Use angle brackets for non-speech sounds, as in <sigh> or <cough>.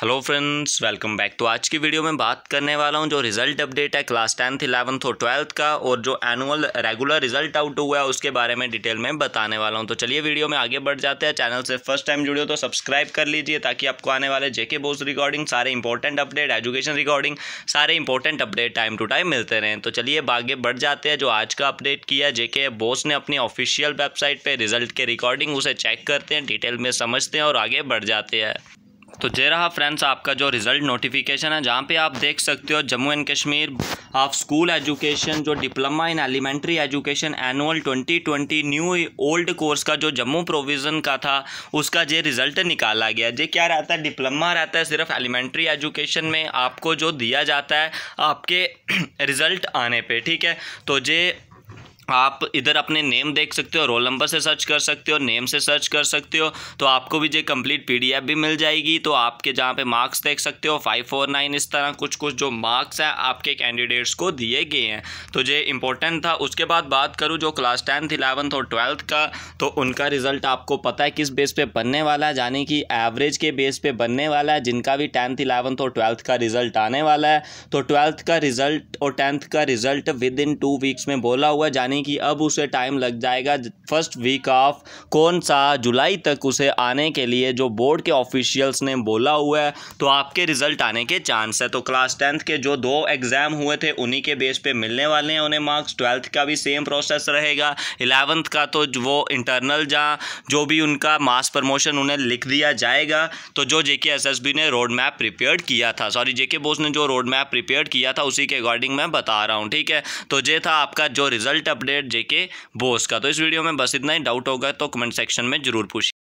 hello friends welcome back तो आज की वीडियो में बात करने वाला हूं जो रिजल्ट अपडेट है क्लास टेंथ इलेवंथ और ट्वेल्थ का और जो एनुअल रेगुलर रिजल्ट आउट हुआ है उसके बारे में डिटेल में बताने वाला हूं तो चलिए वीडियो में आगे बढ़ जाते हैं चैनल से फर्स्ट टाइम जुड़े हो तो सब्सक्राइब कर लीजिए ताकि आपको आने वाले जेके बोस रिकॉर्डिंग सारे इंपॉर्टेंट अपडेट एजुकेशन रिकॉर्डिंग सारे important update time to time मिलते रहें तो चलिए आगे बढ़ जाते हैं जो आज का अपडेट किया जेके बोस ने अपनी ऑफिशियल वेबसाइट पर रिजल्ट के रिकॉर्डिंग उसे चेक करते हैं डिटेल में समझते हैं और आगे बढ़ जाते हैं तो जे रहा फ्रेंड्स आपका जो रिज़ल्ट नोटिफिकेशन है जहाँ पे आप देख सकते हो Jammu and Kashmir of school education जो diploma in elementary education annual 2020 new old course का जो जम्मू प्रोविज़न का था उसका जे रिज़ल्ट निकाला गया जे क्या रहता है डिप्लोमा रहता है सिर्फ एलिमेंट्री एजुकेशन में आपको जो दिया जाता है आपके रिज़ल्ट <clears throat> आने पर ठीक है तो जे आप इधर अपने नेम देख सकते हो रोल नंबर से सर्च कर सकते हो नेम से सर्च कर सकते हो तो आपको भी जो कंप्लीट पीडीएफ भी मिल जाएगी तो आपके जहाँ पे मार्क्स देख सकते हो फाइव फोर नाइन इस तरह कुछ कुछ जो मार्क्स हैं आपके कैंडिडेट्स को दिए गए हैं तो ये इंपॉर्टेंट था उसके बाद बात करूँ जो क्लास टेंथ इलेवंथ और ट्वेल्थ का तो उनका रिजल्ट आपको पता है किस बेस पर बनने वाला है यानी कि एवरेज के बेस पर बनने वाला है जिनका भी टेंथ इलेवंथ और ट्वेल्थ का रिजल्ट आने वाला है तो ट्वेल्थ का रिजल्ट और टेंथ का result within two weeks में बोला हुआ है यानी यानी कि अब उसे टाइम लग जाएगा फर्स्ट वीक ऑफ कौन सा जुलाई तक उसे आने के लिए जो बोर्ड के ऑफिशियल्स ने बोला हुआ है तो आपके रिजल्ट आने के चांस है तो क्लास टेंथ के जो दो एग्ज़ाम हुए थे उन्हीं के बेस पे मिलने वाले हैं उन्हें मार्क्स ट्वेल्थ का भी सेम प्रोसेस रहेगा इलेवंथ का तो वो इंटरनल जहाँ जो भी उनका मास प्रमोशन उन्हें लिख दिया जाएगा तो जो जेके के ने रोड मैप प्रिपेयर किया था सॉरी जेके बोस ने जो रोड मैप प्रिपेयर किया था उसी के अकॉर्डिंग मैं बता रहा हूँ ठीक है तो ये था आपका जो result update update JK BOSE का तो इस वीडियो में बस इतना ही डाउट होगा तो कमेंट सेक्शन में जरूर पूछिए